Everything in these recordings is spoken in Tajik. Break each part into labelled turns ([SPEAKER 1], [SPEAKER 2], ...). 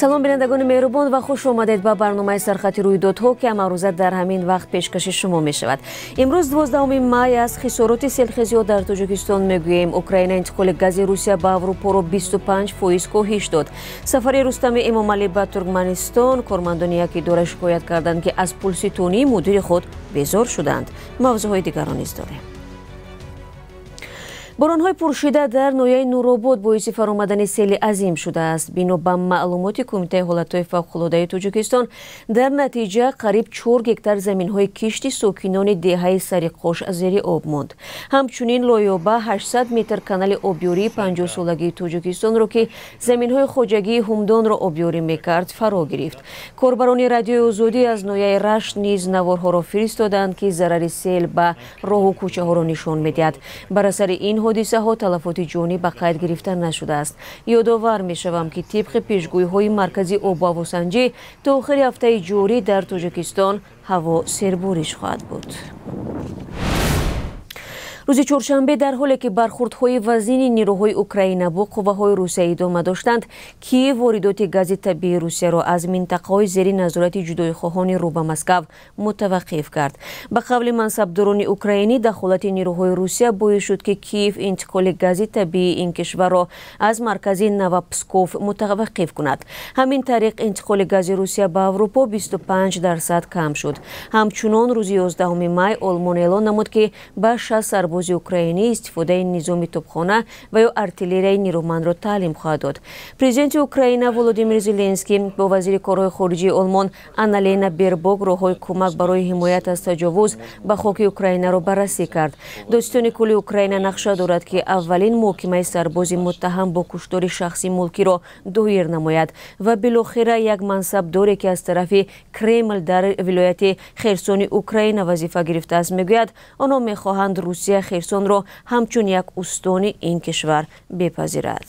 [SPEAKER 1] салом бинандагони меҳрубон ва хуш омадед ба барномаи сархати рӯйдодҳо ки амарӯза дар ҳамин вақт пешкаши шумо мешавад имрӯз 12 май аст хисороти селхезиҳо дар тоҷикистон мегӯем украина интиқоли гази русия ба аврупоро 25 фоиз коҳиш дод сафари рустами эмомалӣ ба туркманистон кормандони як идора шикоят карданд ки аз пулситонии мудири худ безор шуданд мавзӯъҳои дигаро низ дорем боронҳои пуршида дар ноҳияи нуробод боиси фаромадани сели азим шудааст бино ба маълумоти кумитаи ҳолатҳои фавқулоддаи тоҷикистон дар натиҷа қариб чор гектар заминҳои кишти сокинони деҳаи сариқош зери об монд ҳамчунин лоёба 800 метр канали обёрии панҷоҳсолагии тоҷикистонро ки заминҳои хоҷагии ҳумдонро обёрӣ мекард фаро гирифт корбарони радиои озодӣ аз ноҳияи рашт низ наворҳоро фиристоданд ки зарари сел ба роҳу кӯчаҳоро нишон медиҳад бар асари инҳо ҳодисаҳо талафоти ҷонӣ ба қайд гирифта нашудааст ёдовар мешавам ки тибқи пешгӯиҳои маркази обуҳавосанҷӣ то охири ҳафтаи ҷорӣ дар тоҷикистон ҳаво сербориш хоҳад буд рӯзи чоршанбе дар ҳоле ки бархурдҳои вазнини нирӯҳои украина бо қувваҳои русия идома доштанд киев воридоти гази табии русияро аз минтақаҳои зери назорати ҷудоихоҳони рӯба москав мутаваққиф кард ба қавли мансабдорони украинӣ дахолати нирӯҳои русия боис шуд ки киев интиқоли гази табии ин кишварро аз маркази навапсков мутаваққиф кунад ҳамин тариқ интиқоли гази русия ба аврупо 25 дарсад кам шуд ҳамчунон рӯзи 11 май олмон эълон намуд ки ба 6 сарбоз ҳавози украинӣ истифодаи низоми тӯбхона ва ё артиллерияи нирӯманро таълим хоҳад дод президенти украина володимир зеленский бо вазири корҳои хориҷии олмон анналена бербок роҳҳои кӯмак барои ҳимоят аз таҷовуз ба хоки украинаро баррасӣ кард достони кӯли украина нақша дорад ки аввалин муҳокимаи сарбози муттаҳам бо куштори шахси мулкиро доир намояд ва билохира як мансабдоре ки аз тарафи кремл дар вилояти херсони украина вазифа гирифтааст мегӯяд онҳо мехоҳанд русия херсонро ҳамчун як устони ин кишвар бепазирад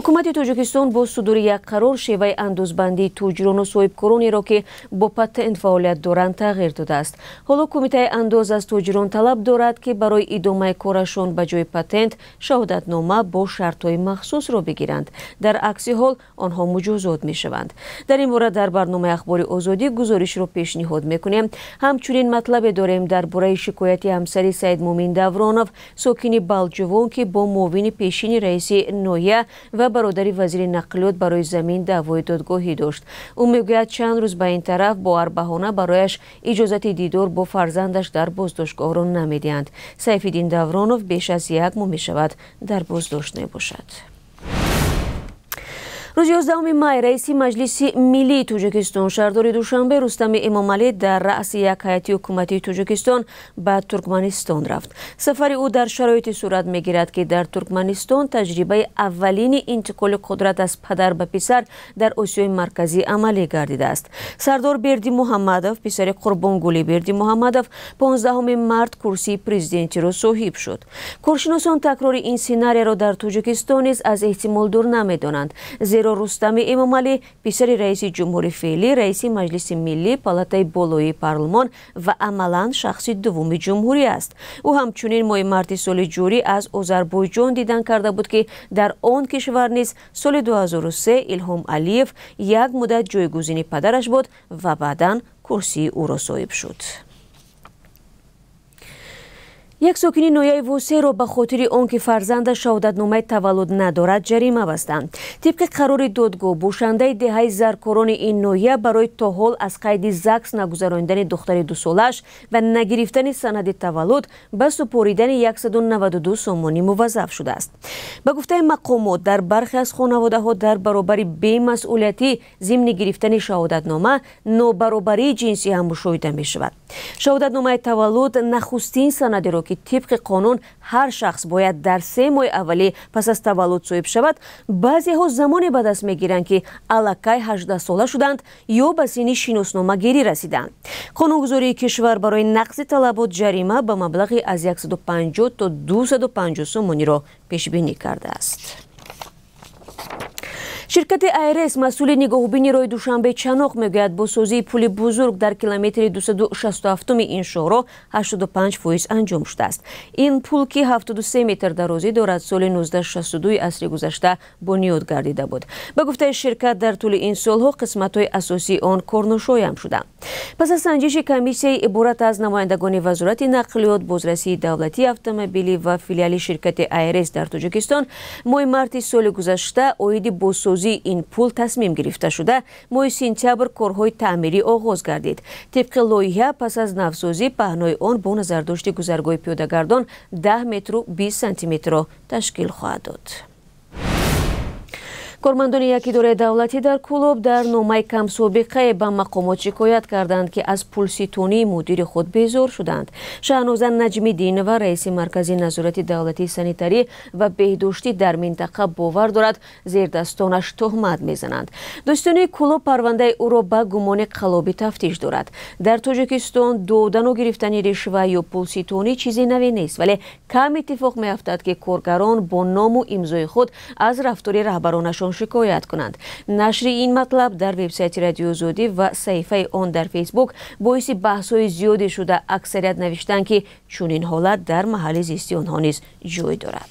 [SPEAKER 1] ҳукумати тоҷикистон бо судури як қарор шеваи андозбандии тоҷирону соҳибкорониеро ки бо патент фаъолият доранд тағйир додааст ҳоло кумитаи андоз аз тоҷирон талаб дорад ки барои идомаи корашон ба ҷои патент шаҳодатнома бо шартҳои махсусро бигиранд дар акси ҳол онҳо муҷозот мешаванд дар ин бора дар барномаи ахбори озодӣ гузоришро пешниҳод мекунем ҳамчунин матлабе дорем дар бораи шикояти ҳамсари саид мӯмин давронов сокини балҷувон ки бо муовини пешини раиси ноя ва ва бародари вазири нақлиёт барои замин даъвои додгоҳӣ дошт ӯ мегӯяд чанд рӯз ба ин тараф бо арбаҳона барояш иҷозати дидор бо фарзандаш дар боздоштгоҳро намедиҳанд сайфиддин давронов беш аз як мо мешавад дар боздошт мебошад рӯзи 1 май раиси маҷлиси миллии тоҷикистон шаҳрдори душанбе рустами эмомалӣ дар раъси як ҳайати ҳукуматии тоҷикистон ба туркманистон рафт сафари ӯ дар шароите сурат мегирад ки дар туркманистон таҷрибаи аввалини интиқоли қудрат аз падар ба писар дар осиёи марказӣ амалӣ гардидааст сардор берди муҳаммадов писари қурбонгули берди муҳаммадов 15 март курсии президентиро соҳиб шуд куршиносон такрори ин сценарияро дар тоҷикистон низ аз эҳтимол дур намедонанд зеро ҳозиро рустами эмомалӣ писари раиси ҷумҳури феълӣ раиси маҷлиси миллӣ палатаи болоии парлумон ва амалан шахси дуввуми ҷумҳурӣ аст ӯ ҳамчунин моҳи марти соли ҷорӣ аз озарбойҷон дидан карда буд ки дар он кишвар низ соли 203 илҳом алиев як муддат ҷойгузини падараш буд ва баъдан курсии ӯро соҳиб шуд як сокини ноҳияи восеъро ба хотири он ки фарзандаш шаҳодатномаи таваллуд надорад ҷарима бастанд тибқи қарори додгоҳ бошандаи деҳаи заркорони ин ноҳия барои то ҳол аз қайди закс нагузаронидани духтари дусолааш ва нагирифтани санади таваллуд ба супоридани 192 сомонӣ муваззаф шудааст ба гуфтаи мақомот дар бархе аз хонаводаҳо дар баробари бемасъулиятӣ зимни гирифтани шаҳодатнома нобаробарии ҷинсӣ ҳам мушоҳида мешавад шаҳодатномаи таваллуд нахустин санадеро ки тибқи қонун ҳар шахс бояд дар се моҳи аввалӣ пас аз таваллуд соҳиб шавад баъзеҳо замоне ба даст мегиранд ки аллакай ҳаждаҳсола шуданд ё ба синни шиносномагирӣ расиданд қонунгузории кишвар барои нақзи талабот ҷарима ба маблағи аз 150 то 250 сомониро пешбинӣ кардааст ширкати айрес масъули нигоҳубини роҳи душанбе чаноқ мегӯяд бо созии пули бузург дар километри 267 ин шоҳро 85 фоиз анҷом шудааст ин пул ки 73 метр дарозӣ дорад соли 1962 асри гузашта буниёд гардида буд ба гуфтаи ширкат дар тӯли ин солҳо қисматҳои асосии он корношоям шуданд пас аз санҷиши комиссияи иборат аз намояндагони вазорати нақлиёт бозрасии давлати автомобилӣ ва филиали ширкати айрес дар тоҷикистон моҳи марти соли гузашта оиди босозӣ ҷойгузии ин пул тасмим гирифта шуда моҳи сентябр корҳои таъмирӣ оғоз гардид тибқи лоиҳа пас аз навсозӣ паҳнои он бо назардошти гузаргоҳи пиёдагардон 10 метру 20 сантиметрро ташкил хоҳад дод кормандони як идораи давлатӣ дар кулуб дар номаи камсобиқае ба мақомот шикоят карданд ки аз пулситонии мудири худ безор шуданд шаҳноза наҷмиддинова раиси маркази назорати давлатии санитарӣ ва беҳдоштӣ дар минтақа бовар дорад зердастонаш тӯҳмат мезананд дӯстони кулуб парвандаи ӯро ба гумони қалоби тафтиш дорад дар тоҷикистон додану гирифтани ришва ё пулситонӣ чизи наве нест вале кам иттифоқ меафтад ки коргарон бо ному имзои худ аз рафтори раҳбаронашон ҳамчун шикоят кунанд нашри ин матлаб дар вебсайти радиозудӣ ва саҳифаи он дар фейсбук боиси баҳсҳои зиёде шуда аксарият навиштанд ки чунин ҳолат дар маҳалли зисти онҳо низ ҷой дорад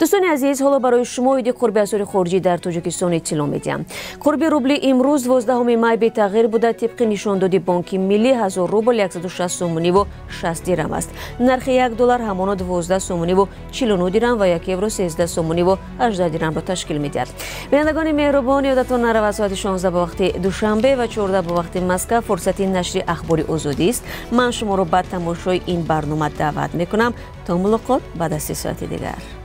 [SPEAKER 1] дӯстони азиз ҳоло барои шумо иди қурби асъори хориҷӣ дар тоҷикистон иттилоъ медиҳам қурби рубли имрӯз 12 май бетағйир буда тибқи нишондоди бонки миллӣ 1000 рубл 160 сомуни 6 дирам аст нархи 1 доллар ҳамоно 12 сомуни 49 дирам ва 1 евро 13 сомуни 18 дирамро ташкил медиҳад бинандагони меҳрубон ёдатон нарава соати 16 ба вақти душанбе ва 14 ба вақти москав фурсати нашри ахбори озодист ман шуморо ба тамошои ин барнома даъват мекунам то мулоқот баъд аз 3 соати дигар